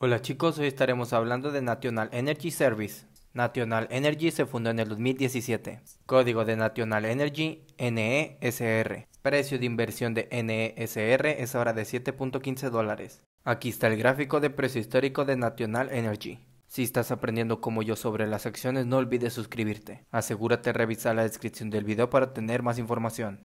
Hola chicos, hoy estaremos hablando de National Energy Service. National Energy se fundó en el 2017. Código de National Energy NESR. Precio de inversión de NESR es ahora de 7.15 dólares. Aquí está el gráfico de precio histórico de National Energy. Si estás aprendiendo como yo sobre las acciones, no olvides suscribirte. Asegúrate de revisar la descripción del video para tener más información.